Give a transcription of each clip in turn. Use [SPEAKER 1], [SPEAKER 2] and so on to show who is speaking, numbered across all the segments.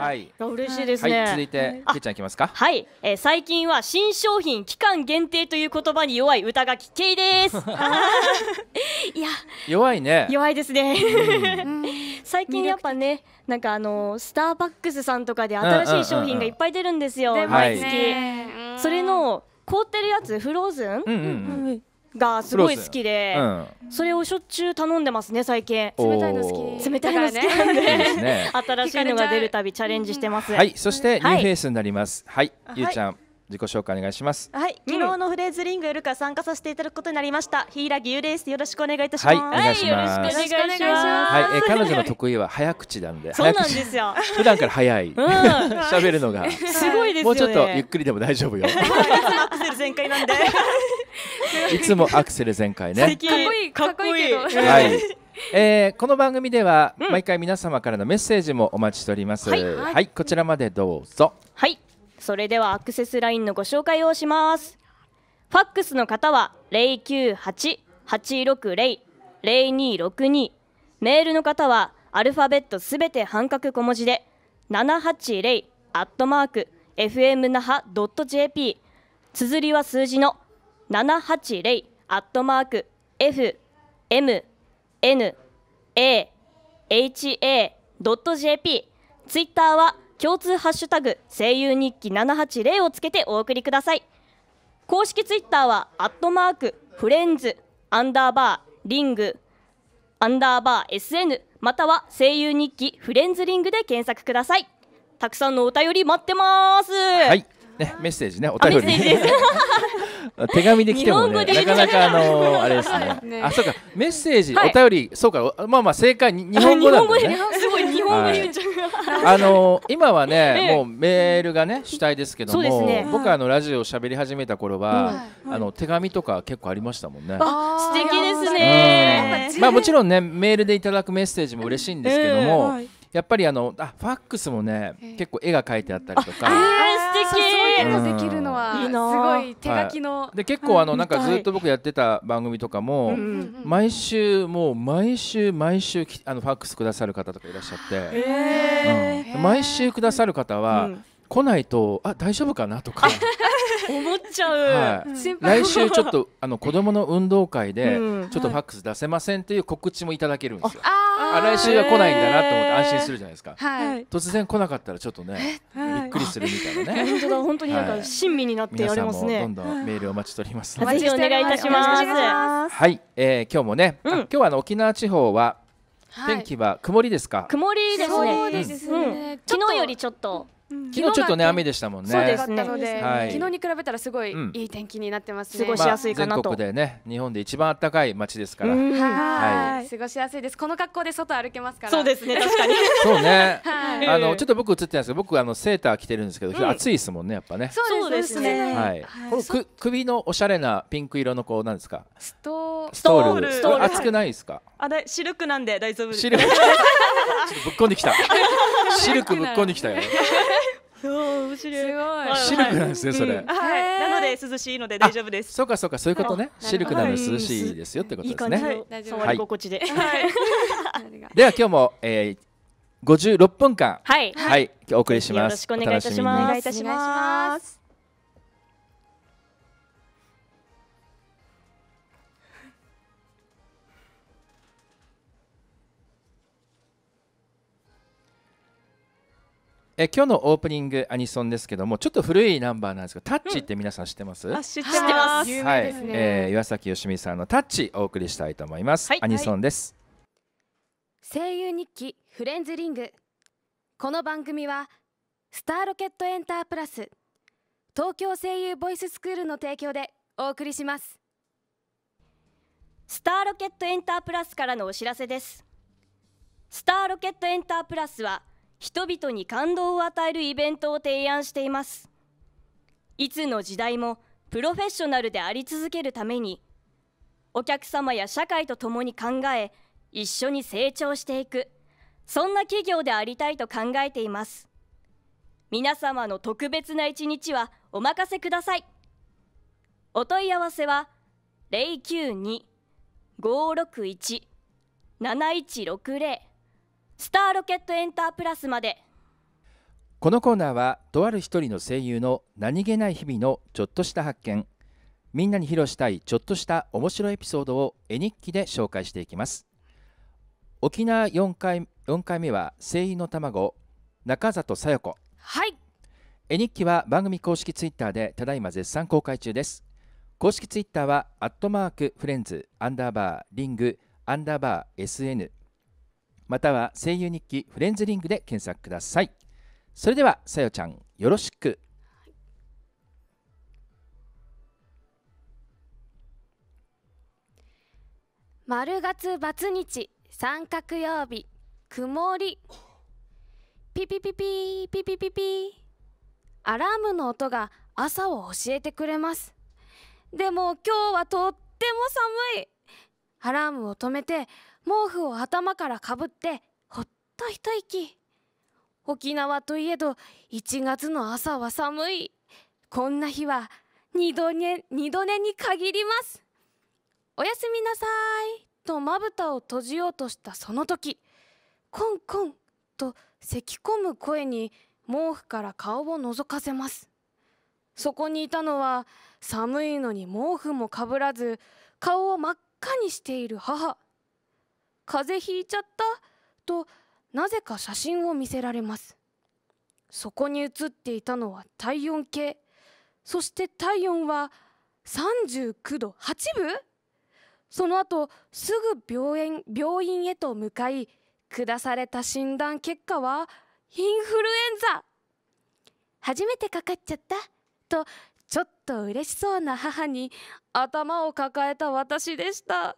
[SPEAKER 1] はい。嬉しいですね。はい、続い
[SPEAKER 2] てけいちゃんいきますか。は
[SPEAKER 1] い、えー、最近は新商品期間限定という言葉に弱い歌がきけいです。
[SPEAKER 2] いや。弱いね。弱
[SPEAKER 1] いですね。最近やっぱね、なんかあのスターバックスさんとかで新しい商品がいっぱい出るんですよ。毎月。それの凍ってるやつフローズン、うんうんうん、がすごい好きで、それをしょっちゅう頼んでますね最近
[SPEAKER 3] 冷たいの好
[SPEAKER 1] き冷たいの好きなんで 新しいのが出るたびチャレンジしてます、はいそしてニューフェイス
[SPEAKER 2] になりますはい、ゆうちゃん自己紹介お願いします
[SPEAKER 1] はい昨日のフレーズリングよるか参加させていただくことになりました柊優ですよろしくお願いいたしますはいお願
[SPEAKER 2] いします、はい、よろしく
[SPEAKER 3] お願いしますは
[SPEAKER 2] い、え彼女の得意は早口なんでそうなんです
[SPEAKER 3] よ
[SPEAKER 1] 普
[SPEAKER 2] 段から早い喋、うん、るのがすごいです、ね、もうちょっとゆっくりでも大丈夫よいつ
[SPEAKER 1] もアクセル全開なんで いつ
[SPEAKER 2] もアクセル全開ねかっ
[SPEAKER 1] こいいかっこいいはい
[SPEAKER 2] えー、この番組では毎回皆様からのメッセージもお待ちしております、うんはい、はい、こちらまでどうぞ
[SPEAKER 1] はいそれではアクセスラインのご紹介をしますファックスの方は0988600262メールの方はアルファベットすべて半角小文字で780アットマーク fm 那覇 .jp 綴りは数字の780アットマーク fmnahA.jp ツイッターは「共通ハッシュタグ声優日記七八0をつけてお送りください公式ツイッターはアットマークフレンズアンダーバーリングアンダーバー SN または声優日記フレンズリングで検索くださいたくさんのお便り待ってますはい
[SPEAKER 2] ね、メッセージね、お便り。手紙で来てもね、なかなかあのあれですね。あ、そうか、メッセージ、お便り、そうか、まあまあ正解日本語だもんね。すごい日本語で言っちゃう。あの今はね、もうメールがね主体ですけども、僕はあのラジオを喋り始めた頃は、あの手紙とか結構ありましたもんね。
[SPEAKER 3] 素敵ですね。まあも
[SPEAKER 2] ちろんねメールでいただくメッセージも嬉しいんですけども。やっぱりあのあファックスもね、結構絵が書いてあったりとか
[SPEAKER 3] そういのできるのはすごい手書きの、はい、で結構あのなんかずっと
[SPEAKER 2] 僕やってた番組とかも、毎週もう毎週毎週あのファックスくださる方とかいらっしゃって、
[SPEAKER 3] えーうん、毎
[SPEAKER 2] 週くださる方は、来ないとあ大丈夫かなとか
[SPEAKER 1] 思っちゃう、来週ちょっと
[SPEAKER 2] あの子供の運動会で、ちょっとファックス出せませんっていう告知もいただけるんですよ。あ来週は来ないんだなと思って安心するじゃないですか、突然来なかったらちょっとね、びっくりするみたいなね本当だ本当になんか親身になってやりますねどんどんメールお待ちしておりますお願いい
[SPEAKER 1] たしますは
[SPEAKER 2] い、えー、今日もね、今日はあの沖縄地方は天気は曇りですか曇
[SPEAKER 1] りですね昨
[SPEAKER 3] 日よりちょっと昨日ちょっとね雨でしたもんね。そうですね。はい、昨日に比べたらすごいいい天気になってますね。過ごしやすいかなと。全国
[SPEAKER 2] でね、日本で一番暖かい街ですから。はい。
[SPEAKER 3] はい、過ごしやすいです。この格好で外歩けますから。そうですね。確かに。そうね。あのちょっと
[SPEAKER 2] 僕映ってますけど、僕あのセーター着てるんですけど、暑いですもんねやっぱね。そ
[SPEAKER 3] うですね。はい。このく
[SPEAKER 2] 首のおしゃれなピンク色のこうなんですか。ス
[SPEAKER 3] トストール。暑く
[SPEAKER 2] ないですか。
[SPEAKER 1] あれシルクなんで大丈夫です。シルク。
[SPEAKER 2] っとぶっこんできた。
[SPEAKER 1] シルクぶっこんできたよ。面白い。すごい。シルクなんですね、それ。はい。なので涼しいので大
[SPEAKER 2] 丈夫です。そうかそうかそういうことね。シルクなので涼しいですよってことですね。はい、触り心
[SPEAKER 1] 地で。はい
[SPEAKER 2] では今日もえ56分間はいはいお送りします。よろしくお願いい
[SPEAKER 1] たしま
[SPEAKER 3] す。
[SPEAKER 2] え今日のオープニングアニソンですけどもちょっと古いナンバーなんですけど「タッチ」って皆さん知ってます、うん、知ってます、はい、えー、岩崎よしみさんの「タッチ」お送りしたいと思います、はい、アニソンです、
[SPEAKER 3] はい、声優日記フレンズリングこの番組はスターロケットエンタープラス東京声優ボイススクールの提供でお送りしますスターロケットエンタープラス
[SPEAKER 1] からのお知らせですスターロケットエンタープラスは人々に感動を与えるイベントを提案していますいつの時代もプロフェッショナルであり続けるためにお客様や社会と共に考え一緒に成長していくそんな企業でありたいと考えています皆様の特別な一日はお任せくださいお問い合わせは092-561-7160スターロケットエンタープラスまで
[SPEAKER 2] このコーナーはとある一人の声優の何気ない日々のちょっとした発見みんなに披露したいちょっとした面白いエピソードを絵日記で紹介していきます沖縄4回 ,4 回目は声優の卵中里さよ子はい絵日記は番組公式ツイッターでただいま絶賛公開中です公式ツイッターはアットマークフレンズアンダーバーリングアンダーバー SN または声優日記フレンズリングで検索くださいそれではさよちゃんよろしく
[SPEAKER 3] 丸月罰日三角曜日曇りピピピピピピピピアラームの音が朝を教えてくれますでも今日はとっても寒いアラームを止めて毛布を頭からかぶってほっと一息沖縄といえど1月の朝は寒いこんな日は二度寝二度寝に限りますおやすみなさいとまぶたを閉じようとしたその時コンコンと咳き込む声に毛布から顔を覗かせますそこにいたのは寒いのに毛布もかぶらず顔を真っ赤にしている母風邪ひいちゃったとなぜか写真を見せられますそこに写っていたのは体温計そして体温は39度8分その後すぐ病院病院へと向かい下された診断結果はインフルエンザ初めてかかっちゃったとちょっと嬉しそうな母に頭を抱えた私でした。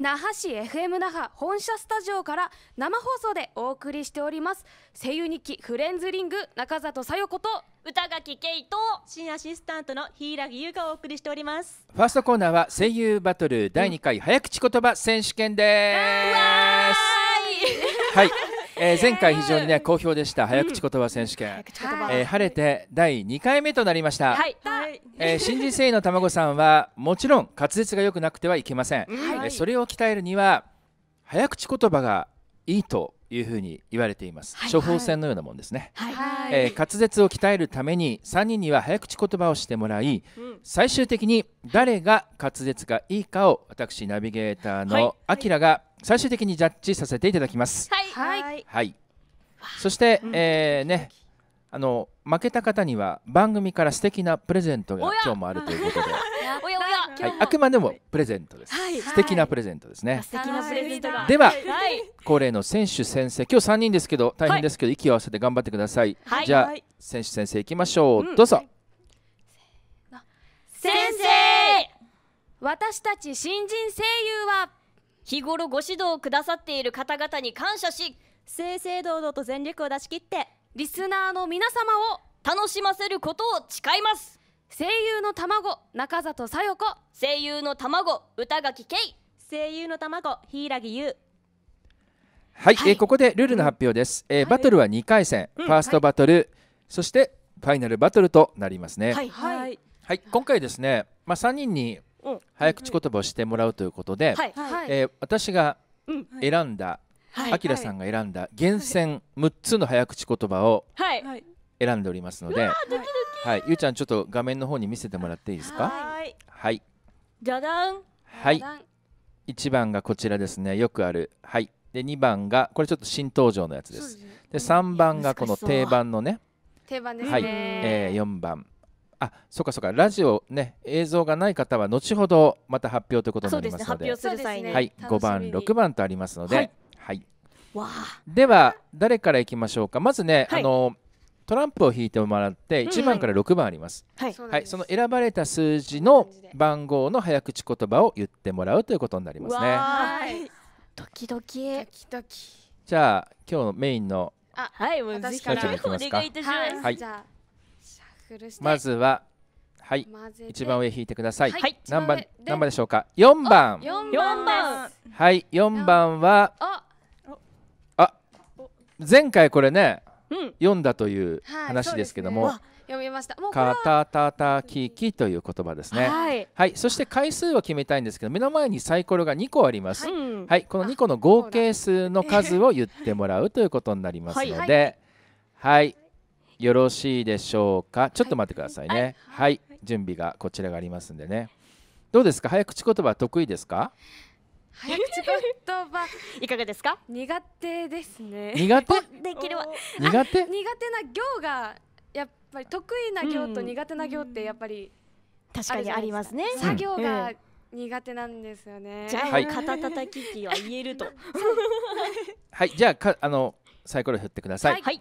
[SPEAKER 3] 那覇市 FM 那覇本社スタジオから生放送でお送りしております声優日記フレンズリング中里さよ子と
[SPEAKER 1] 歌垣圭イと新ア
[SPEAKER 3] シスタントの
[SPEAKER 1] 柊優がお送りしております
[SPEAKER 2] ファーストコーナーは声優バトル第2回早口言葉選手権です、はいえー、前回非常にね好評でした早口言葉選手権、うん、えー、晴れて第2回目となりました、は
[SPEAKER 1] い、えー、新人声
[SPEAKER 2] 優のたまごさんはもちろん滑舌が良くなくてはいけません、はい、えそれを鍛えるには早口言葉がいいというふうに言われています、はい、処方箋のようなもんですね、はい、えー、滑舌を鍛えるために3人には早口言葉をしてもらい、うん、最終的に誰が滑舌がいいかを私ナビゲーターのあきらが最終的にジャッジさせていただきます。
[SPEAKER 3] はい、はい
[SPEAKER 2] はい、そして、うん、えー、ねあの負けた方には番組から素敵なプレゼントが今日もあるということで。
[SPEAKER 3] おやおやはい、あ
[SPEAKER 2] くまでもプレゼントで
[SPEAKER 3] す、はい、素敵
[SPEAKER 2] なプレゼントですね、素
[SPEAKER 3] 敵なプレゼントでは、はい、
[SPEAKER 2] 恒例の選手先生今日3人ですけど大変ですけど、はい、息を合わせて頑張ってください、はい、じゃあ、選手先生いきましょう、うん、どうぞ
[SPEAKER 3] 先生私たち新人声優は
[SPEAKER 1] 日頃ご指導をくださっている方々に感謝し正々堂々と全力を出し切ってリスナーの皆様を楽しませることを誓います声優の卵中里さよ子声優の卵歌垣圭声優の卵柊優はい、
[SPEAKER 2] はい、えー、ここでルールの発表です、うん、えー、バトルは2回戦、はい、ファーストバトル、はい、そしてファイナルバトルとなりますねはい、はい、今回ですね、まあ、3人に早口言葉をしてもらうということで、えー私が選んだ、
[SPEAKER 3] あきらさんが
[SPEAKER 2] 選んだ厳選6つの早口言葉を選んでおりますので、はい、ゆうちゃんちょっと画面の方に見せてもらっていいですか。はい。じゃだん。はい、1番がこちらですね、よくある。はい、で2番がこれちょっと新登場のやつです。で3番がこの定番のね、定番ですね。はい、えー、4番あそうかそうかラジオね映像がない方は後ほどまた発表ということになりますので、ね、発表する際に、はい、5番6番とありますので、はい、はい、では誰からいきましょうかまずね、はい、あのトランプを引いてもらって1番から6番あります、うんはい、はい、その選ばれた数字の番号の早口言葉を言ってもらうということになりますね
[SPEAKER 1] は
[SPEAKER 3] いドキドキドキ
[SPEAKER 2] じゃあ今日のメインの
[SPEAKER 3] あはいもうぜひお願いいたします、はい、じゃあまずは
[SPEAKER 2] はい一番上引いてください、はい、何番何番でしょうか4番4番はい4番はあ前回これね、うん、読んだという話ですけども、はいね、読みましたカタタタキキという言葉ですね、はい、はい、そして回数を決めたいんですけど目の前にサイコロが2個あります、はい、この2個の合計数の数を言ってもらうということになりますので、はい、よろしいでしょうかちょっと待ってくださいねはい、準備がこちらがありますんでねどうですか早口言葉得意ですか
[SPEAKER 3] 早口言葉 いかがですか苦手ですね苦手できるわ 苦手苦手な行がやっぱり得意な行と苦手な行ってやっぱり、確かにありますね作業が苦手なんですよね、じゃあ、肩たたき機は言えると
[SPEAKER 2] はいじゃあかあのサイコロ振ってください
[SPEAKER 3] はい、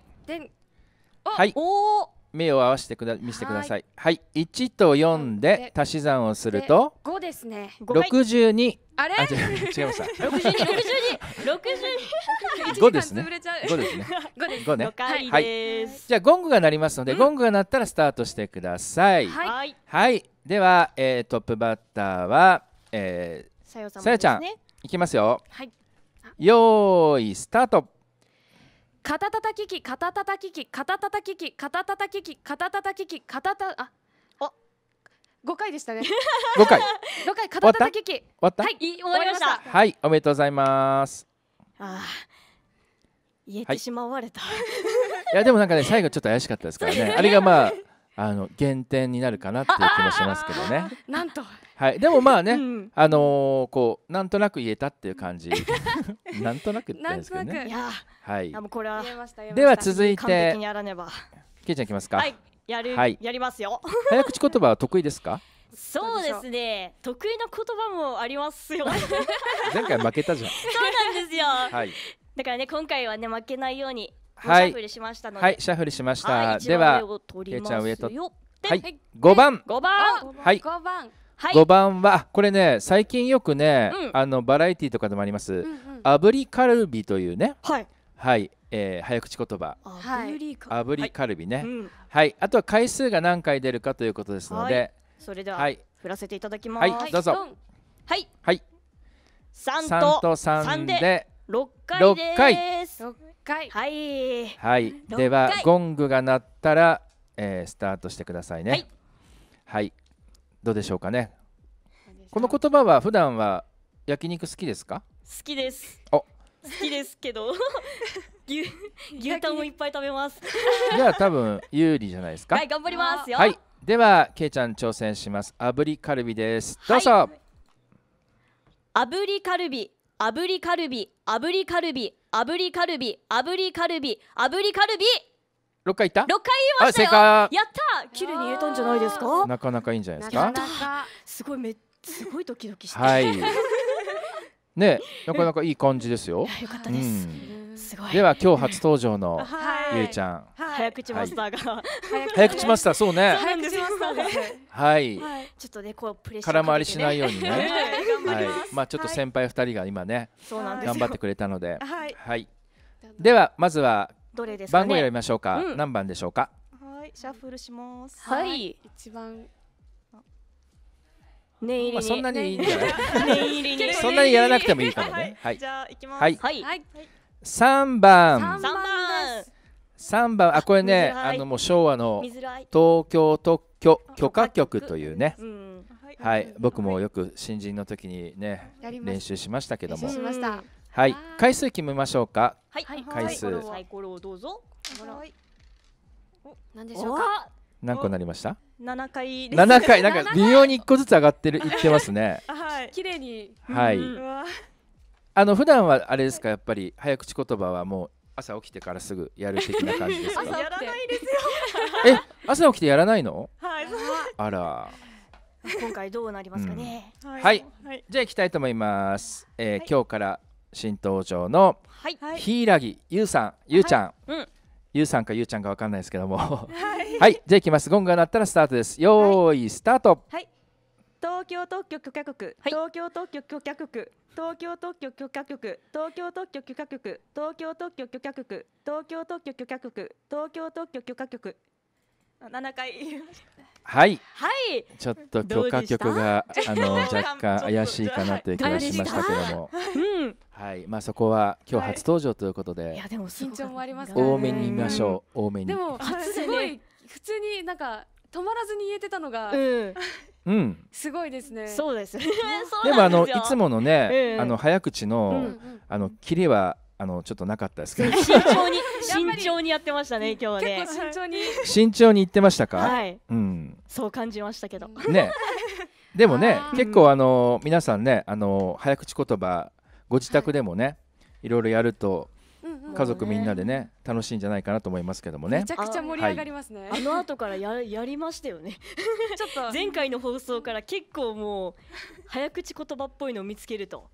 [SPEAKER 3] はいお
[SPEAKER 2] 目を合わせてくだ見せてくださいはい1と四で足し算をすると
[SPEAKER 3] 五ですね六十二。あれ違いました 十二。六十二。五ですね五ですね 五ね
[SPEAKER 2] はいじゃあゴングが鳴りますのでゴングが鳴ったらスタートしてくださいはいではえトップバッターはえさやちゃんいきますよよーいスタート
[SPEAKER 3] 肩たたき機肩たたき機肩たたき機肩たたき機肩たたき機肩たあ五回でしたね。五回。五回肩たたき機。終わった。はい、終わりました。は
[SPEAKER 2] い、おめでとうございます。
[SPEAKER 3] あ
[SPEAKER 1] 言えてしまわれた。い
[SPEAKER 2] やでもなんかね最後ちょっと怪しかったですからね。あれがまああの減点になるかなっていう気もしますけどね。なんと。はい、でもまあね、うん、あのー、こうなんとなく言えたっていう感じ。なんとなくって言んですけどね。いや、はい。で
[SPEAKER 1] もこれは。では続いて。完璧にやらねば。
[SPEAKER 2] けいちゃんいきますか。はい。やる、はい、やりますよ。早口言葉は得意ですか。
[SPEAKER 1] そうですね。得意な言葉もありますよ。
[SPEAKER 2] 前回負けたじゃん。そ
[SPEAKER 1] うなんですよ。はい。だからね今回はね負けないようにはい、シャッフルしましたので、はい、シャッフルし
[SPEAKER 2] ました。はい、では、けいちゃん上と、はい、五番、
[SPEAKER 3] 五番、はい、五番。はい、五番
[SPEAKER 2] はこれね最近よくね、うん、あのバラエティーとかでもあります、うんうん、炙りカルビというね、はい、はい、えー、早口言葉炙りカルビね、はい、うんはい、あとは回数が何回出るかということですので、はい、それでは、
[SPEAKER 1] 振らせていただきますはいどうぞはい、はい、3と3で六回です。六回。はい。はい。では
[SPEAKER 2] ゴングが鳴ったら、えー、スタートしてくださいね。はい、はい。どうでしょうかね。この言葉は普段は焼肉好きですか？
[SPEAKER 1] 好きです。お。好きですけど 牛牛タンもいっぱい食べます。
[SPEAKER 2] じゃあ多分有利じゃないですか。はい頑張りますよ。はい。ではけいちゃん挑戦します。炙りカルビです。どうぞ。はい、
[SPEAKER 1] 炙りカルビ。炙りカルビ炙りカルビ炙りカルビ炙りカルビ炙りカルビ
[SPEAKER 2] 六回いった六回言いましたや
[SPEAKER 1] った綺麗に言えたんじゃないですかなかなかいいんじゃないですかすごいめすごいドキドキしてはい
[SPEAKER 2] ねなかなかいい感じですよ、よかったです、うんでは今日初登場のゆうちゃん、早口マスター
[SPEAKER 1] が、早口マスターそうね早口マスターではい、ちょっとねこうプレッシャー空回りしないようにね、はいまあちょっと先
[SPEAKER 2] 輩二人が今ね、頑張ってくれたので、はい、ではまずは番号選びましょうか、何番でしょうか
[SPEAKER 3] はいシャッフルしますはい一番念入りそんなにいいんじゃない そんなにやらなくてもいいかも
[SPEAKER 2] ねはいじゃあ行きますはいはい三番三番三番あこれねあのもう昭和の東京特許許可局というね、はい僕もよく新人の時にね練習しましたけどもはい回数決めましょうかはい、回数
[SPEAKER 1] サイコロをどうぞ何でしょうか
[SPEAKER 2] 何個なりました七回七回なんか微妙に一個ずつ上がってるいってますね
[SPEAKER 3] はい。綺麗にはい
[SPEAKER 2] あの普段はあれですかやっぱり早口言葉はもう朝起きてからすぐやる的な感じですか 朝やらないですよえ朝起きてやらないのはいあら
[SPEAKER 1] 今回どうなりますかね、うん、はい、はい
[SPEAKER 2] はいじゃあ行きたいと思います、えー、はい、今日から新登場のはい。柊うさんゆうちゃん、うん、ゆうさんかゆうちゃんかわかんないですけどもはい、はい、じゃあ行きますゴンが鳴ったらスタートですよーい、スタート
[SPEAKER 1] はい東京特許許可局、東京特許許可局、東京特許許可局、東京特許許可局、東京特許許可局、東京特許許可局、東京特許許可局。七回
[SPEAKER 2] はい、はい、ちょっと許可局があの若干怪しいかなという気がしましたけども、はいまあ、そこは今日初登場ということで、い、や
[SPEAKER 3] でも緊張もあります多めに見ましょう、多めにでもすごい普通になんか止まらずに言えてたのが、うん、すごいですね。そうです。でもあのいつものね、あの
[SPEAKER 2] 早口の、あの切りはあのちょっとなかったですけ
[SPEAKER 1] ど。慎重に 慎重にやってましたね今日ね。結構慎重に。
[SPEAKER 2] 慎重に言ってましたか。はい。うん。
[SPEAKER 1] そう感じましたけど。
[SPEAKER 2] ね。でもね結構あの皆さんねあの早口言葉ご自宅でもねいろいろやると
[SPEAKER 1] 家族みんなで
[SPEAKER 2] ね楽しいんじゃないかなと思います
[SPEAKER 1] けどもねめちゃくちゃ盛り上がりますね、はい、あの後からややりましたよね ちょっと前回の放送から結構もう早口言葉っぽいのを見つけると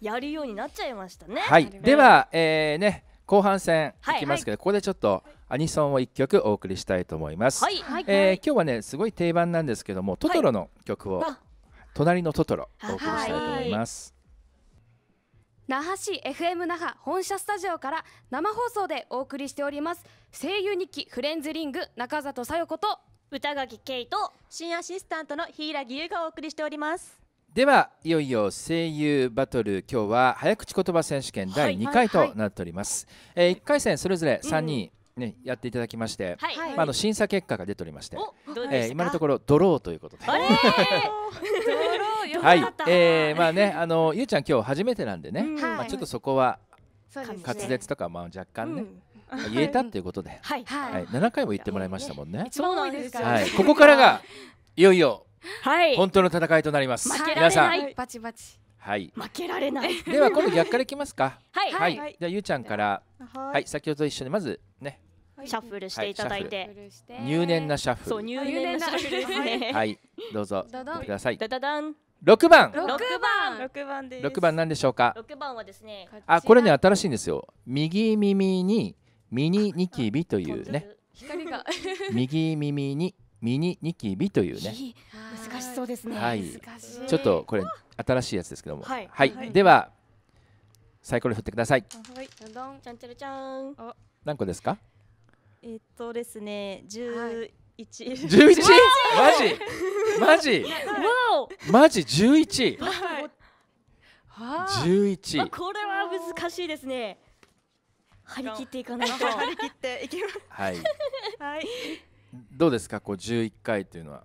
[SPEAKER 1] やるようになっちゃいましたねはい
[SPEAKER 2] では、えーね、後半戦いきますけど、はい、ここでちょっとアニソンを1曲お送りしたいと思います、はい、えー、今日はねすごい定番なんですけどもトトロの曲を「隣のトトロ」お
[SPEAKER 3] 送りしたいと思います、那覇市 FM 那覇本社スタジオから生放送でお送りしております声優日記フレンズリング中里紗よ子と歌垣圭と新アシスタントの柊優がお送りしております
[SPEAKER 2] ではいよいよ声優バトル今日は早口言葉選手権第2回となっております、はえ、いはい、1回戦それぞれ3人、うんね、やっていただきまして、はいまあ、あの審査結果が出ておりまして、えー、今のところドローということで。あれはい、えー、まあね、あのゆうちゃん今日初めてなんでね、うん、まあちょっとそこは、滑舌とかまあ若干ね、うん、言えたっていうことで、はい、はい、回も言ってもらいましたもんね。そう
[SPEAKER 3] なんですか、はい、ここ
[SPEAKER 2] からがいよいよ、
[SPEAKER 3] はい、本当
[SPEAKER 2] の戦いとなります。皆さん、
[SPEAKER 3] バチバチ。はい。負けられない。では今度
[SPEAKER 2] 逆からいきますか。はい。はい。じゃあゆうちゃんから、はい、先ほど一緒にまず
[SPEAKER 1] シャッフルしていただいて、入念なシャッフルそう入念なシャッフルですねはい
[SPEAKER 2] どうぞくださいダ
[SPEAKER 1] ダダン六番。六番。六番です。六番なんでしょうか。六番
[SPEAKER 3] はですね。あ、これね、
[SPEAKER 2] 新しいんですよ。右耳に、ミニニキビというね。
[SPEAKER 3] 光が。
[SPEAKER 2] 右耳に、ミニニキビというね。
[SPEAKER 3] 難しそうですね。はい。ちょっと、これ、
[SPEAKER 2] 新しいやつですけども。はい。では。サイコロ振ってくだ
[SPEAKER 1] さい。はい。ちゃんちゃらちゃん。何個ですか。えっとですね、十一。十一？マジ？マ
[SPEAKER 2] ジ？マジ十一？
[SPEAKER 1] 十一。これは難しいですね。張り切っていかないと。張り切っていきます。はい。はい。
[SPEAKER 2] どうですか、こう十一回というのは。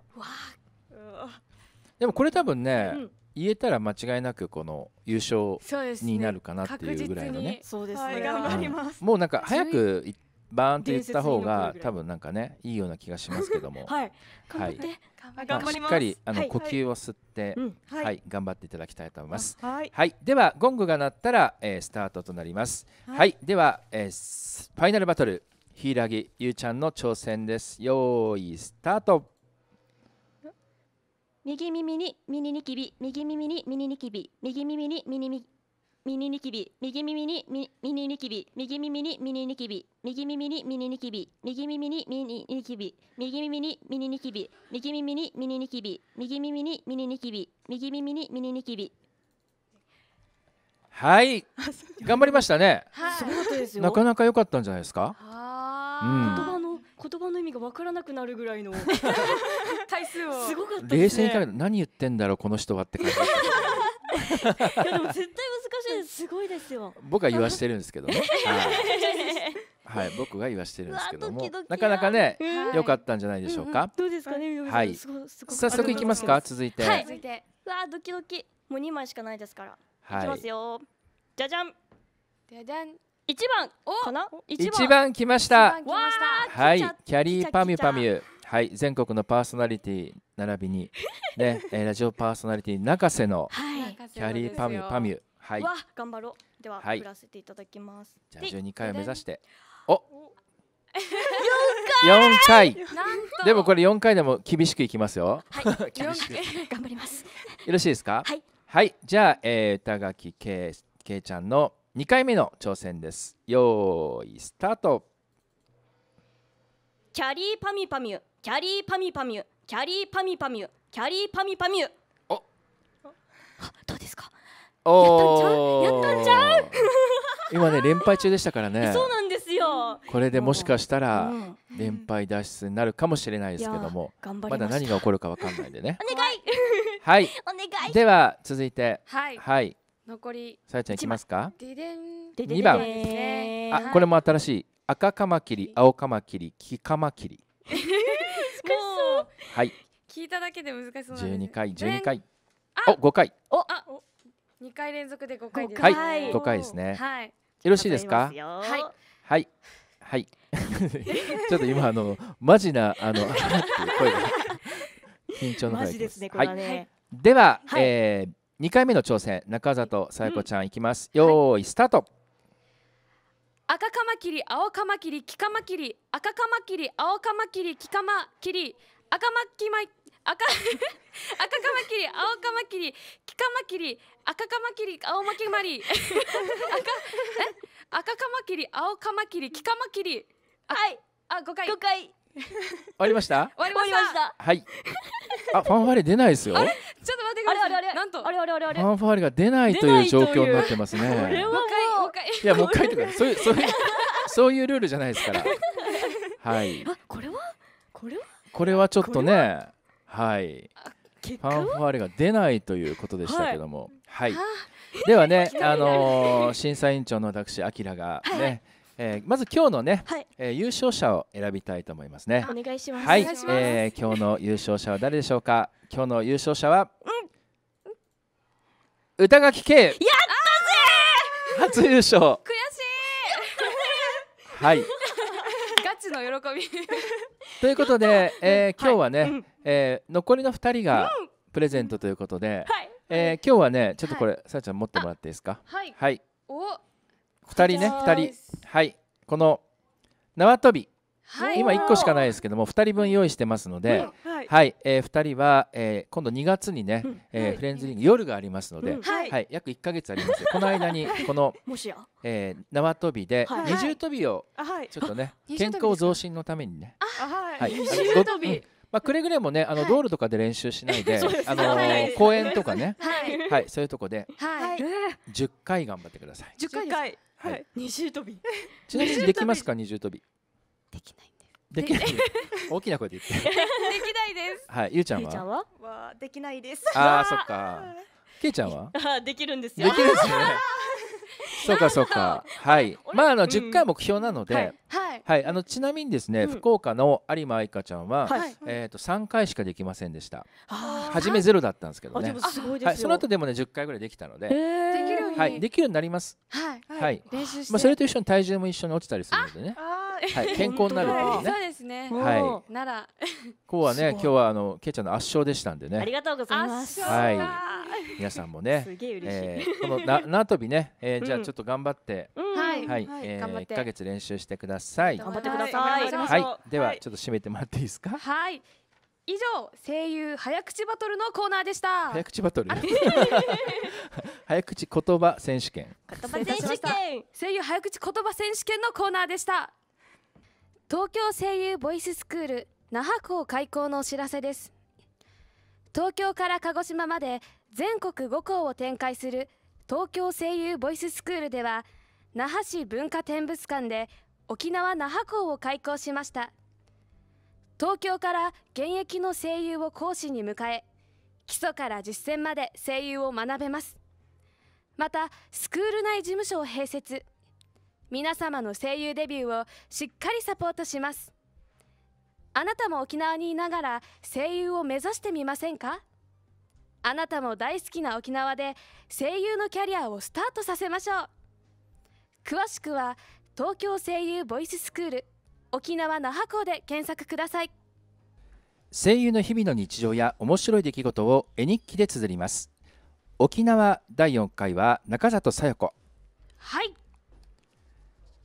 [SPEAKER 2] でもこれ多分ね。言えたら間違いなくこの優勝になるかなっていうぐらいのね。
[SPEAKER 1] そうですね。頑張ります。もう
[SPEAKER 2] なんか早くバーンって言った方が多分なんかねいいような気がしますけどもは
[SPEAKER 3] い、はい、頑張りしっかりあの、はい、呼吸を
[SPEAKER 2] 吸って、はい、はい、頑張っていただきたいと思います、はい、はい、ではゴングが鳴ったら、えー、スタートとなりますはい、では、えー、ファイナルバトル柊ゆうちゃんの挑戦です用意スタート
[SPEAKER 1] 右耳にミニニキビ右耳にミニニキビ右耳にミニニキビミニニキビ右耳にミニニキビ右耳にミニニキビ右耳にミニニキビ右耳にミニニキビ右耳にミニニキビ右耳にミニニキビ右耳にミニニキビ右耳にミニニキビはい
[SPEAKER 2] 頑張りましたね、なかなか良かったんじゃないですか、言葉
[SPEAKER 1] の言葉の意味がわからなくなるぐらいの回 数をすごかった、ね、冷静
[SPEAKER 2] に考え何言ってんだろうこの人はって感じい
[SPEAKER 1] やでも絶対るすごいですよ僕は言わしてるんですけどね、はい、
[SPEAKER 2] 僕が言わしてるんですけど
[SPEAKER 1] もなかなかね良かったんじゃないでしょうか、どうですかねはい早速いきますか続いてはいわドキドキもう二枚しかないですからはいきますよじゃじゃんじゃじゃん一番かな一番来ましたはいキャリーパミュパミュ
[SPEAKER 2] はい全国のパーソナリティ並びにねラジオパーソナリティ中瀬の
[SPEAKER 1] キャリーパミュパミュはい、わ頑張ろうでは、はい振らせていただきますじゃあで1回を目指
[SPEAKER 2] してお
[SPEAKER 1] 四回四回でもこれ
[SPEAKER 2] 四回でも厳しくいきますよはい 厳しく頑張りますよろしいですかはいはいじゃあ、えー、歌垣けいけいちゃんの二回目の挑戦ですよーいスタート
[SPEAKER 1] キャリーパミパミュキャリーパミパミュキャリーパミパミュキャリーパミパミュお
[SPEAKER 2] どうですかやったんちゃうやったんちゃう今ね連敗中でしたからねそうな
[SPEAKER 1] んですよ
[SPEAKER 2] これでもしかしたら連敗脱出になるかもしれないですけども、うん、まだ何が起こるかわかんないんでね
[SPEAKER 3] お願いはいお願いでは続いてはい、はい、残りさやちゃんいきますか
[SPEAKER 2] 2番あこれも新しい赤カマキリ青カマキリ黄カマキリはい
[SPEAKER 3] 聞いただけで難しそうな12回12回お5回おあお二回連続で5回ですはい5回ですねはいよろしいですかはい
[SPEAKER 2] はいはい ちょっと今あのマジなあの声が緊張の声ですね、ね、はい、では、はえ二回目の挑戦中里さや子ちゃんいきます、うん、よーいスタート、
[SPEAKER 3] 赤カマキリ青カマキリ黄カマキリ赤カマキリ青カマキリ黄カマキリ赤マキマ赤 赤カマキリ青カマキリ黄カマキリ赤カマキリ青マキマリ 赤赤カマキリ青カマキリ黄カマキリはいあ五回五回終わりました終わりましたはい
[SPEAKER 2] あファンファーレ出ないですよちょっと待
[SPEAKER 3] ってくださいあれあれなんとあれあれあれあれファン
[SPEAKER 2] ファーレが出ないという状況になってますねこれはもう
[SPEAKER 1] いやもう一回とかそういうそういうそういうルールじゃないですからはいあこれはこれは
[SPEAKER 2] これはちょっとねはいファンファーレが出ないということでしたけども、はい、
[SPEAKER 1] ではね、あの
[SPEAKER 2] ー審査委員長の私あきらがね、えーまず今日のね、はいえー優勝者を選びたいと思いますね。お
[SPEAKER 1] 願いします。はい、え
[SPEAKER 2] ー今日の優勝者は誰でしょうか。今日の優勝者は、うん、歌垣圭やったぜ
[SPEAKER 3] 初優勝。悔しい。はい。ガチの喜び。
[SPEAKER 2] ということで、えー今日はね、えー残りの二人がプレゼントということで、はいえー、今日はねちょっとこれ、さやちゃん持ってもらっていいですかはいはい
[SPEAKER 3] お2人ね2人
[SPEAKER 2] はいこの縄跳び、はい、今1個しかないですけども2人分用意してますので、はい、はい、えー、2人は、えー、今度2月にね、うん、えーはい、フレンズリング夜がありますので、うん、はい、はい、約1か月ありますこの間にこの、えー、縄跳びで二重跳びをちょっとね、健康増進のためにね、
[SPEAKER 3] はいはい、二重跳び、
[SPEAKER 2] まあ、くれぐれもねあの、道路とかで練習しないで あの公園とかね、はいそういうとこで、はい、1回頑張ってくだ
[SPEAKER 1] さい。十回はい、二重跳び。ちなみにできます
[SPEAKER 2] か二重跳び？できないんです。できない。大きな声で言って。できな
[SPEAKER 1] いです。はい、ゆうちゃんは？はできないです。ああ、そっか。
[SPEAKER 2] けいちゃんは？あ、できるんですよ。できるんですね。そうかそうか。はい。まああの10回目標なので、はい。あのちなみにですね、福岡の有馬愛花ちゃんは、えっと3回しかできませんでした。はじめゼロだったんですけどね。はい。その後でもね10回ぐらいできたので、はい。できるようになります。
[SPEAKER 3] はい。はい。まあそれと一
[SPEAKER 2] 緒に体重も一緒に落ちたりするのでね。はい、健康になるっていうねそう
[SPEAKER 3] ですね。はなら、こうはね今日は
[SPEAKER 2] あのけいちゃんの圧勝でしたんでね。ありがと
[SPEAKER 3] うございます。ははい皆さんもねすげえ嬉しい。えこのな
[SPEAKER 2] 縄跳びね、えーじゃあちょっと頑張って、はいはいえ頑張ー、っ1月練習してください頑
[SPEAKER 3] 張ってくださいはいはいでは
[SPEAKER 2] ちょっと締めてもらっていいですか
[SPEAKER 3] はい。以上、声優早口バトルのコーナーでした。早
[SPEAKER 2] 口バトル 早口言葉選手権
[SPEAKER 3] 言葉選手権。声優早口言葉選手権のコーナーでした。東京声優ボイススクール那覇校開校のお知らせです東京から鹿児島まで全国5校を展開する東京声優ボイススクールでは那覇市文化展物館で沖縄那覇校を開校しました東京から現役の声優を講師に迎え基礎から実践まで声優を学べますまたスクール内事務所を併設皆様の声優デビューをしっかりサポートしますあなたも沖縄にいながら声優を目指してみませんかあなたも大好きな沖縄で声優のキャリアをスタートさせましょう詳しくは東京声優ボイススクール沖縄那覇校で検索ください
[SPEAKER 2] 声優の日々の日常や面白い出来事を絵日記で綴ります沖縄第4回は中里紗よ子はい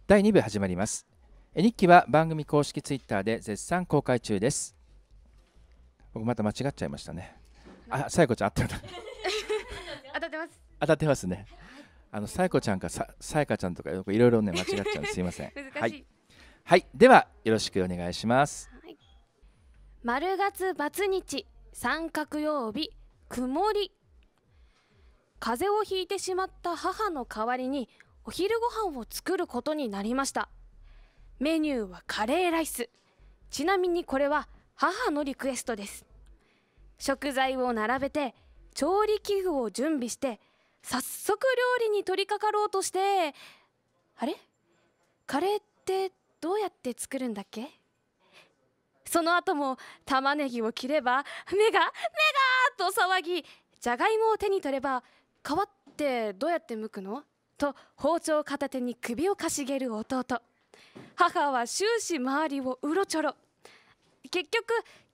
[SPEAKER 2] 第2部始まります日記は番組公式ツイッターで絶賛公開中です僕また間違っちゃいましたねあ、さやこちゃん当たって
[SPEAKER 3] 当たってます
[SPEAKER 2] 当たってますねあのさやこちゃんかささやかちゃんとかいろいろね間違っちゃうすいません はい、はい、ではよろしくお願いします、
[SPEAKER 3] はい、丸月罰日三角曜日曇り風邪をひいてしまった母の代わりにお昼ご飯を作ることになりましたメニューはカレーライスちなみにこれは母のリクエストです食材を並べて調理器具を準備して早速料理に取り掛かろうとしてあれカレーってどうやって作るんだっけその後も玉ねぎを切れば目が目がと騒ぎじゃがいもを手に取れば皮ってどうやって剥くのと包丁片手に首をかしげる弟母は終始周りをうろちょろ結局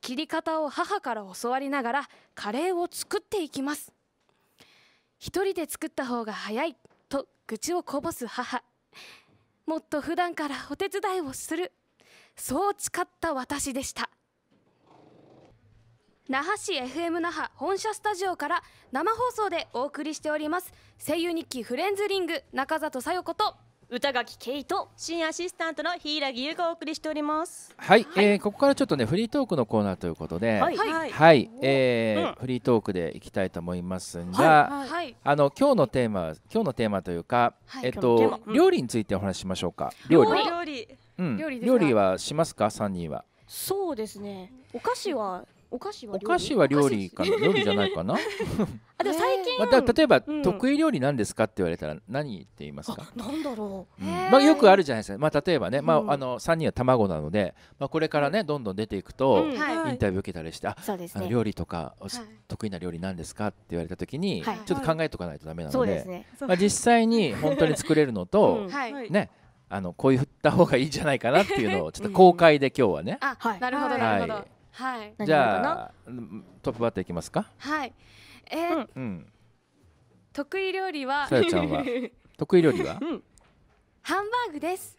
[SPEAKER 3] 切り方を母から教わりながらカレーを作っていきます一人で作った方が早いと愚痴をこぼす母もっと普段からお手伝いをするそう誓った私でした那覇市 FM 那覇本社スタジオから生放送でお送りしております声優日記フレンズリング中里紗よ子と歌垣圭人新アシスタントの柊優がお送りしております
[SPEAKER 2] はい、はい、えー、ここからちょっとねフリートークのコーナーということではい、はいはい、えー、うん、フリートークでいきたいと思いますが、はい、あの今日のテーマ今日のテーマというか、えっと、うん、料理についてお話ししましょうか料理
[SPEAKER 3] 料理、うん、料理
[SPEAKER 2] はしますか3人は
[SPEAKER 1] そうですねお菓子はお菓子は料理お菓子は料理か料理じゃないかな あでも最近、まあ、例えば、うん、得
[SPEAKER 2] 意料理なんですかって言われたら何って言いますか
[SPEAKER 1] なんだろう、うん、ま
[SPEAKER 2] あ、よくあるじゃないですか、まあ、例えばね、まあ、あの三人は卵なので、まあ、これからねどんどん出ていくと、インタビュー受けたりして、はい、あ、ね、料理とか、はい、得意な料理なんですかって言われた時に、はい、ちょっと考えとかないとダメなのででね、
[SPEAKER 1] まあ、実際に本当
[SPEAKER 2] に作れるのと、ねあのこういった方がいいんじゃないかなっていうのをちょっと公開で今日はね。
[SPEAKER 3] うん、あなるほどなるほど、はい、じゃ
[SPEAKER 2] あトップバッターいきますか
[SPEAKER 3] はいえー、うん、得意料理はさやちゃんは
[SPEAKER 2] 得意料理は、う
[SPEAKER 3] ん、ハンバーグです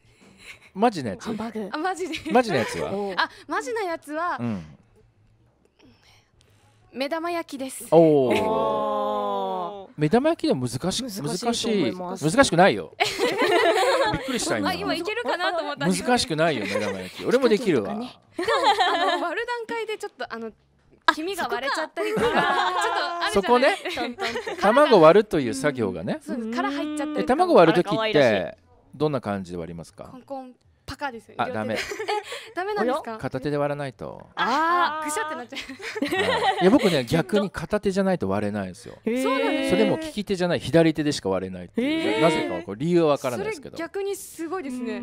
[SPEAKER 2] マジなやつハンバーグあマジでマジなやつは
[SPEAKER 3] あマジなやつは、うん、目玉焼きですおお
[SPEAKER 2] 目玉焼きは難しい難しい難しくないよ くりした今今い
[SPEAKER 3] けるかなと思った難
[SPEAKER 2] しくないよ目玉焼き俺もできるわ、でも
[SPEAKER 3] あの割る段階でちょっとあの黄身が割れちゃったりとかちょっとあそこね卵
[SPEAKER 2] 割るという作業がね、そうで
[SPEAKER 3] す殻入っちゃって。卵割る時って
[SPEAKER 2] どんな感じで割りますかコ
[SPEAKER 3] ンコンパカですよあ、ダメ。え、ダメなんですか。
[SPEAKER 2] 片手で割らないと。
[SPEAKER 3] ああ、ぐしゃってなっちゃう。いや、僕ね、
[SPEAKER 2] 逆に片手じゃないと割れないんですよ。そうなんです。それも利き手じゃない、左手でしか割れないなぜか、これ理由はわからないですけど。
[SPEAKER 3] 逆にすごいですね。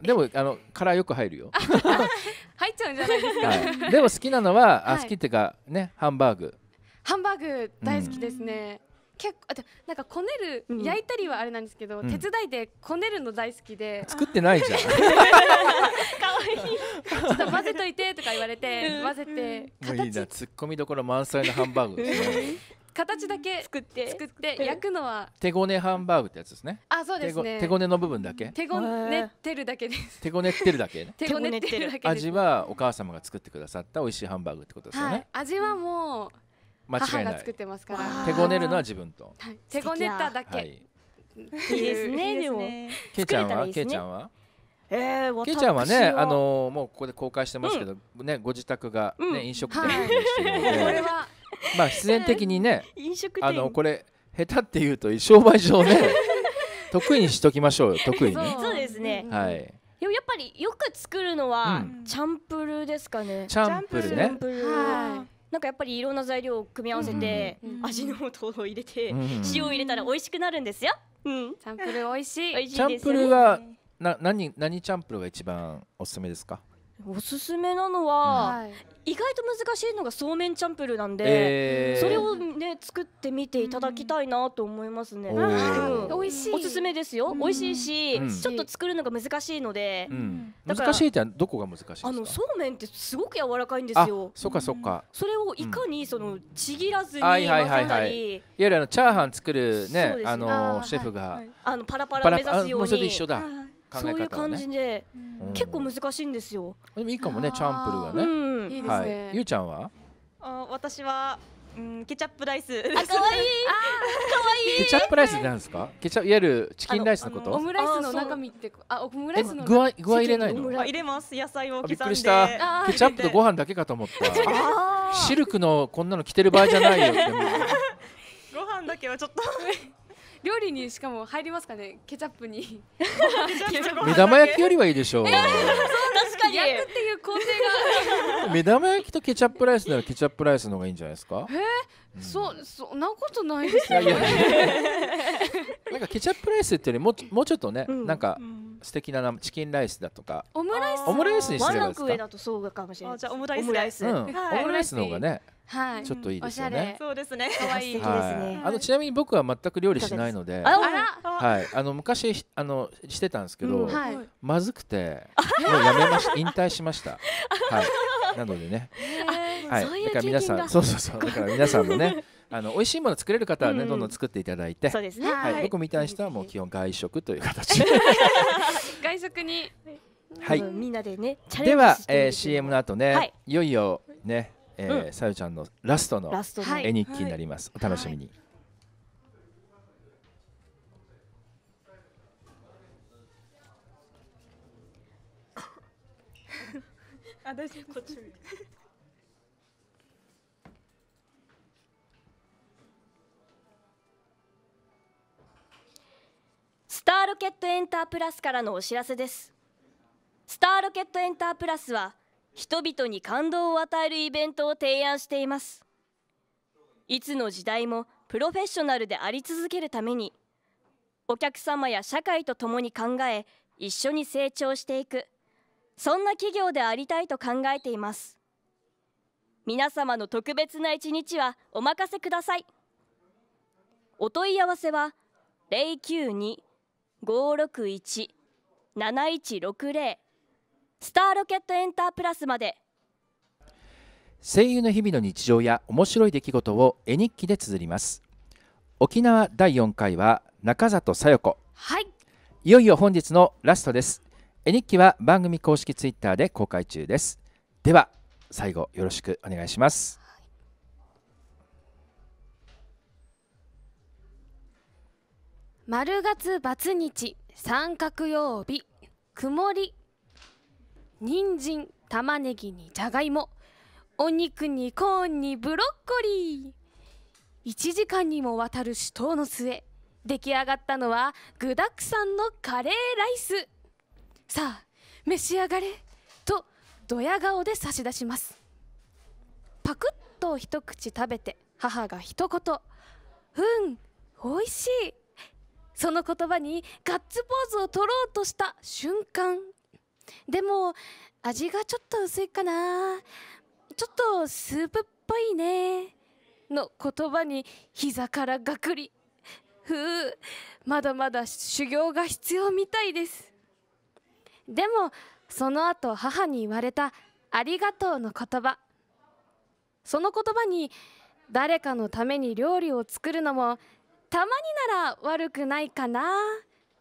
[SPEAKER 2] でも、あの、殻よく入るよ。
[SPEAKER 3] 入っちゃうんじゃないですか。でも、好きなのは、あ、好きっ
[SPEAKER 2] ていうか、ね、ハンバーグ。
[SPEAKER 3] ハンバーグ大好きですね。結構あなんかこねる、うん、焼いたりはあれなんですけど、うん、手伝いでこねるの大好きで作ってないじゃん かわいいちょっと混ぜといてとか言われて混ぜて
[SPEAKER 2] もういいなツッコミどころ満載のハンバー
[SPEAKER 3] グ形だけ作って作って焼くのは
[SPEAKER 2] 手ごねハンバーグってやつですねあそうですね手ごねの部分だけ手ご
[SPEAKER 3] ねってるだけです
[SPEAKER 2] 手ごねってるだけ、ね、
[SPEAKER 3] 手ごねってるだけ味
[SPEAKER 2] はお母様が作ってくださった美味しいハンバーグってことですよね、はい、
[SPEAKER 3] 味はもう間違いない作ってますから手ご
[SPEAKER 2] ねるのは自分と、は
[SPEAKER 3] い、手ごねっただけ、はい、いいですねでもけいちゃんは、けいちゃんはええー、けいちゃんはね、あ
[SPEAKER 2] のー、もうここで公開してますけど、うん、ね、ご自宅がね、うん、飲食店でしてるので、はい、まあ必然的にね あのこれ下手っていうと商売上ね 得意にしときましょうよ得意にそう
[SPEAKER 1] ですね、はい、やっぱりよく作るのは、うん、チャンプルですかねチャンプルねはいなんかやっぱりいろんな材料を組み合わせて、味の素を入れて、塩を入れたら美味しくなるんですよ。うん、チャンプル美味しい。美チャンプルが
[SPEAKER 2] な何何チャンプルが一番おすすめですか？
[SPEAKER 1] おすすめなのは、はい、意外と難しいのがそうめんチャンプルなんで、えー、それをね作ってみていただきたいなと思いますね。美味しい。おすすめですよ。美味しいし、うん、ちょっと作るのが難しいので、うん、難しいっ
[SPEAKER 2] てどこが難しい
[SPEAKER 1] ですか。あのそうめんってすごく柔らかいんですよ。そっかそっか。それをいかにそのちぎらずにはいはいはいい。わ
[SPEAKER 2] ゆるあのチャーハン作るね、ね、あのシェフが、は
[SPEAKER 1] いあのパラパラ目指すように。それで一緒だ。考え方、ね、そういう感じで、結構難しいんですよでもいいかもねチャンプルはね、うん、いいですね、はい、ゆうちゃんはあ私はう
[SPEAKER 3] ん、ケチャップライスです、ね。可愛い可愛いい。ケチャップ
[SPEAKER 2] ライスってなんですか？ケチャいわゆるチキンライスのこと？オム
[SPEAKER 3] ライスの中身ってあオムライスの具合具合入れないの？入れます。野菜を
[SPEAKER 2] びっくりした。ケチャップとご飯だけかと思った。シルクのこんなの着てる場合じゃないよ。
[SPEAKER 3] ご飯だけはちょっと料理にしかも入りますかねケチャップに 目玉焼きよりはいいでしょう、えー、確かに焼くっていう工程
[SPEAKER 2] が 目玉焼きとケチャップライスならケチャップライスの方がいいんじゃないですかえー、
[SPEAKER 3] うん、そそんなことないですよね
[SPEAKER 2] なんかケチャップライスってよりももうちょっとね、うん、なんか、素敵ななチキンライスだとかオムライスオムライスにすればですかワンランク上だ
[SPEAKER 1] とそうかもしれないじゃオムライスオムライス、うんはオムライスの方がねはい、ちょっといいですよね。そうですね。可愛いですね。あの
[SPEAKER 2] ちなみに僕は全く料理しないので、はい、あの昔あのしてたんですけど、まずくてもうやめまし引退しました。はい。なのでね、はい。だから皆さん、そうそうそう。だから皆さんのね。あの美味しいもの作れる方はね、どんどん作っていただいて、そうですね。はい、僕みたいな人はもう基本外食という形。
[SPEAKER 1] 外食に。はい。みんなでね。では、
[SPEAKER 2] えー、CM の後ね、い、よいよねえーうん、さゆちゃんのラストの絵日記になります、はい、お楽しみに、
[SPEAKER 1] は いあ大丈夫こっちスターロケットエンタープラスからのお知らせですスターロケットエンタープラスは人々に感動を与えるイベントを提案していますいつの時代もプロフェッショナルであり続けるためにお客様や社会と共に考え一緒に成長していくそんな企業でありたいと考えています皆様の特別な一日はお任せくださいお問い合わせは092-561-7160スターロケットエンタープラスまで
[SPEAKER 2] 声優の日々の日常や面白い出来事を絵日記で綴ります沖縄第4回は中里さよ子はいいよいよ本日のラストです絵日記は番組公式ツイッターで公開中ですでは最後よろしくお願いします
[SPEAKER 3] 丸月バツ日三角曜日曇り人参玉ねぎにじゃがいもお肉にコーンにブロッコリー1時間にもわたる死闘の末出来上がったのは具だくさんのカレーライスさあ召し上がれとドヤ顔で差し出しますパクッと一口食べて母が一言「うん美味しい」その言葉にガッツポーズを取ろうとした瞬間でも味がちょっと薄いかなちょっとスープっぽいねの言葉に膝からがくりふうまだまだ修行が必要みたいですでもその後母に言われた「ありがとう」の言葉その言葉に誰かのために料理を作るのもたまになら悪くないかな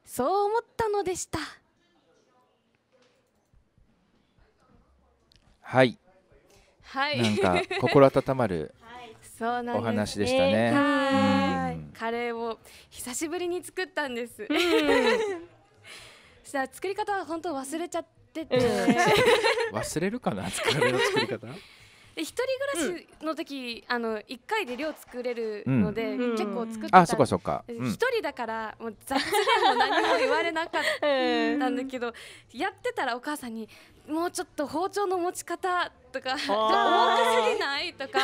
[SPEAKER 3] そう思ったのでした。
[SPEAKER 2] はい、はい、なんか心温まる
[SPEAKER 3] そうなん、ね、お話でしたね。うん、カレーを久しぶりに作ったんです。さあ作り方は本当忘れちゃってて、
[SPEAKER 2] 忘れるかなカレーの作り方。
[SPEAKER 3] 一人暮らしの時、あの一回で量作れるので、結構作ってた。あ、そかそか。一人だからもう雑でも何も言われなかったんだけど、やってたらお母さんにもうちょっと包丁の持ち方とか、重きすぎないとか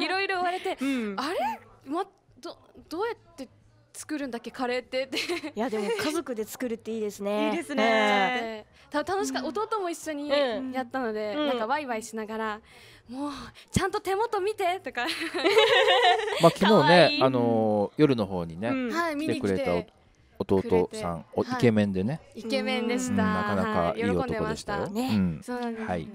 [SPEAKER 3] いろいろ言われて、あれ、まどどうやって。作るんだっけカレーっていやでも家
[SPEAKER 1] 族で作るっていいですね。いいですね。
[SPEAKER 3] た楽しか弟も一緒にやったので、うん、なんかワイワイしながらもうちゃんと手元見てとか
[SPEAKER 2] まあ昨日ねあのー、夜の方にね、うん、来てくれた弟さんおイケメンでね、
[SPEAKER 3] イケメンでした、なかなかいい男でしたよ、ね、うん、そうんはい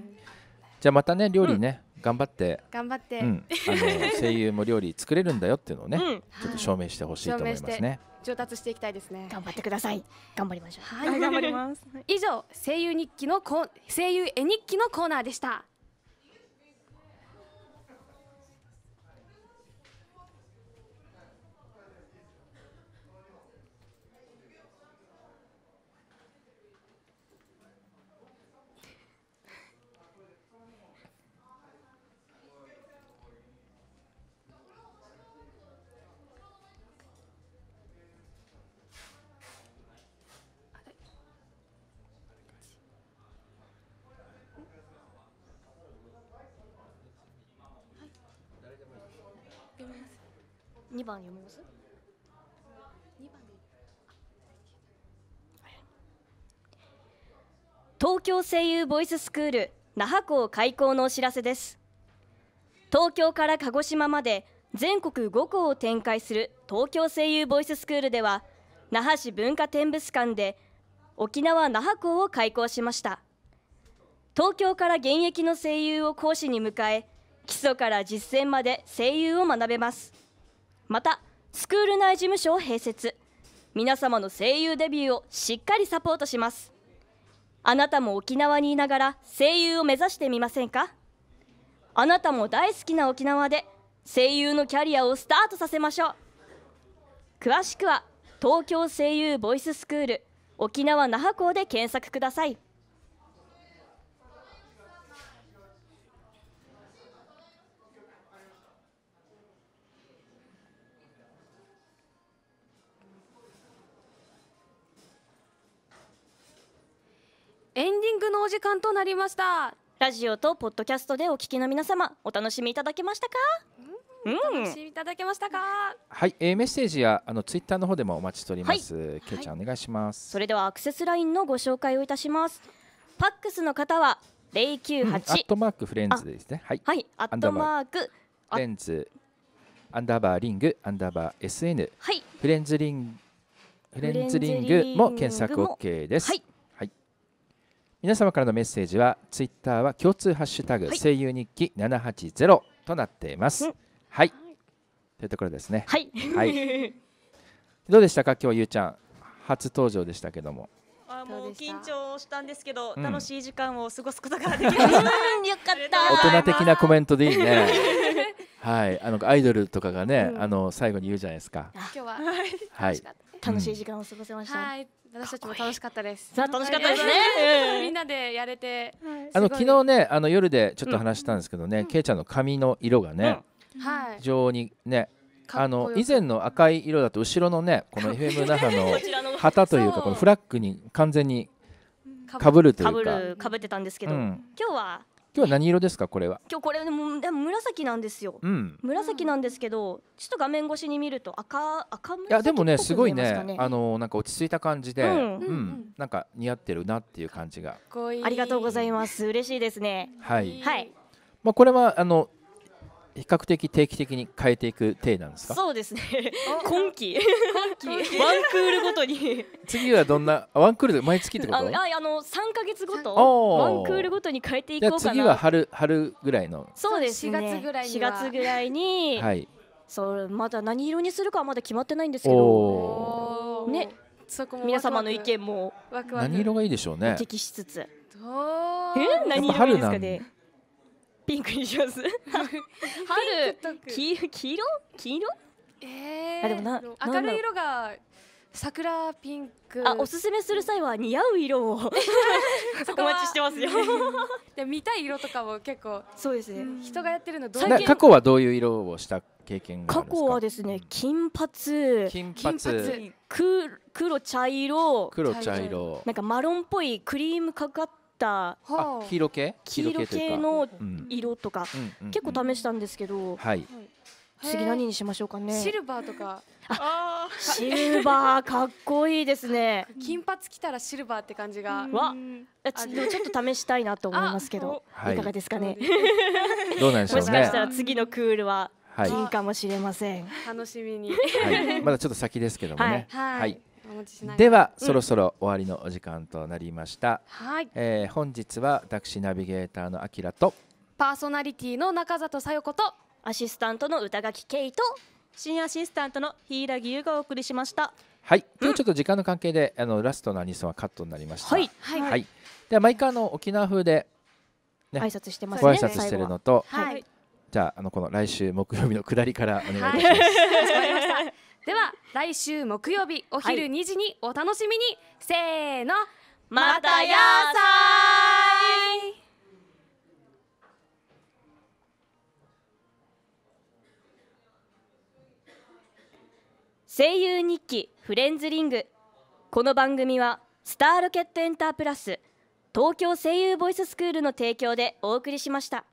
[SPEAKER 2] じゃあまたね料理ね、頑張って頑張って、うん、あの声優も料理作れるんだよっていうのをね、ちょっと証明してほしいと思いますね、
[SPEAKER 3] 上達していきたいですね頑張ってください頑張りましょうはい 頑張ります 以上声優日記のこ声優絵日記のコーナーでした
[SPEAKER 1] 番読みます2番で東京声優ボイススクール那覇校開校のお知らせです東京から鹿児島まで全国5校を展開する東京声優ボイススクールでは那覇市文化展物館で沖縄那覇校を開校しました東京から現役の声優を講師に迎え基礎から実践まで声優を学べますまたスクール内事務所を併設皆様の声優デビューをしっかりサポートしますあなたも沖縄にいながら声優を目指してみませんかあなたも大好きな沖縄で声優のキャリアをスタートさせましょう詳しくは東京声優ボイススクール沖縄那覇校で検索ください
[SPEAKER 3] エンディングのお時間となりました
[SPEAKER 1] ラジオとポッドキャストでお聞きの皆様お楽しみいただけましたかうん、お楽しみいただけましたか、
[SPEAKER 2] はい、えー、メッセージやあのツイッターの方でもお待ちしております、はい、けいちゃん、お願いします
[SPEAKER 1] それではアクセスラインのご紹介をいたしますパックスの方は零九八アット
[SPEAKER 2] マークフレンズですねはい、はい、アットマークフレンズアンダーバーリングアンダーバー SN はいフレンズリン
[SPEAKER 1] フレンズリング
[SPEAKER 2] も検索 OK ですはい皆様からのメッセージはツイッターは共通ハッシュタグ、はい、声優日記七八ゼロとなっています、はい、というところですねはい、はい、どうでしたか今日ゆうちゃん初登場でしたけども
[SPEAKER 1] あもう緊張したんですけど、うん、楽しい時間を過ごすことができました、うん、大人的なコメントでいいね
[SPEAKER 2] はいあのアイドルとかがね、あの最後に言うじゃないですか今
[SPEAKER 1] 日は、はい、楽しかった楽しい時間を過ごせました、うん、はい
[SPEAKER 3] 私たちも楽しかったです楽しかったですね みんなでやれて、あの昨日ね
[SPEAKER 2] あの夜でちょっと話したんですけどね、けいちゃんの髪の色がね、非常にねあの以前の赤い色だと後ろのねこの FM 那覇の 旗というかこのフラッグに完全に
[SPEAKER 1] かぶるというかかぶってたんですけど、今日は
[SPEAKER 2] 今日は何色ですかこれは
[SPEAKER 1] 今日これでもでも紫なんですよ、うん、紫なんですけどちょっと画面越しに見ると赤赤紫、ね、いやでもねすごいねあ
[SPEAKER 2] のなんか落ち着いた感じで、うん、うんうん、なんか似合ってるなっていう感じが
[SPEAKER 1] ありがとうございます嬉しいですねはい、はい
[SPEAKER 2] まあ、これはあの比較的定期的に変えていく体なんですかそ
[SPEAKER 1] うですね今期今期ワンクールごとに次
[SPEAKER 2] はどんなワンクールで毎月ってことああ
[SPEAKER 1] の3か月ごとワンクールごとに変えていこうかな次は
[SPEAKER 2] 春春ぐらいの
[SPEAKER 1] そうですね4月ぐらいに月ぐらいに、はい、そうまだ何色にするかはまだ決まってないんですけ
[SPEAKER 2] ど
[SPEAKER 1] ねそこ皆様の意見も何色がいいでしょうね。適しつつ。どうえ何色ですかね。ピンクにします春
[SPEAKER 3] 黄色黄色黄色えー、あでもな明るい色が桜ピンクあおすすめする際は似合う色を お待ちしてますよ で見たい色とかも結構そうですね、人がやってるのどう過去
[SPEAKER 2] はどういう色をした経験
[SPEAKER 1] 過去はですね金髪金髪黒茶色黒茶色なんかマロンっぽいクリームかかっった黄
[SPEAKER 2] 色系黄色系の
[SPEAKER 1] 色とか、結構試したんですけど、はい、次何にしましょうかねシ
[SPEAKER 3] ルバーとかあシルバ
[SPEAKER 1] ーかっこいいですね
[SPEAKER 3] 金髪着たらシルバーって感じがわちょっと試したいなと思いますけどいかがですかね、どうなんでしょうねもしかし
[SPEAKER 2] たら
[SPEAKER 1] 次のクールは金かもしれません、
[SPEAKER 3] 楽しみに、まだちょっと先ですけどもねはいでは、そろそ
[SPEAKER 2] ろ終わりのお時間となりました、はい、えー、本日は私ナビゲーターのあきらと
[SPEAKER 3] パーソナリティの中里さよ子とアシスタントの歌垣ケイと
[SPEAKER 1] 新アシスタントの柊優がお送りしました
[SPEAKER 2] はい今日ちょっと時間の関係で、うん、あのラストのアニソンはカットになりましたはい、はいはい、では毎回の沖縄風で、ね、挨拶してますね挨拶してるのと、はい、じゃあのこの来週木曜日の下りからお願
[SPEAKER 3] いいたします、はいでは来週木曜日お昼2時にお楽しみに、はい、せーの
[SPEAKER 1] またやー声優日記フレンズリングこの番組はスターロケットエンタープラス東京声優ボイススクールの提供でお送りしました。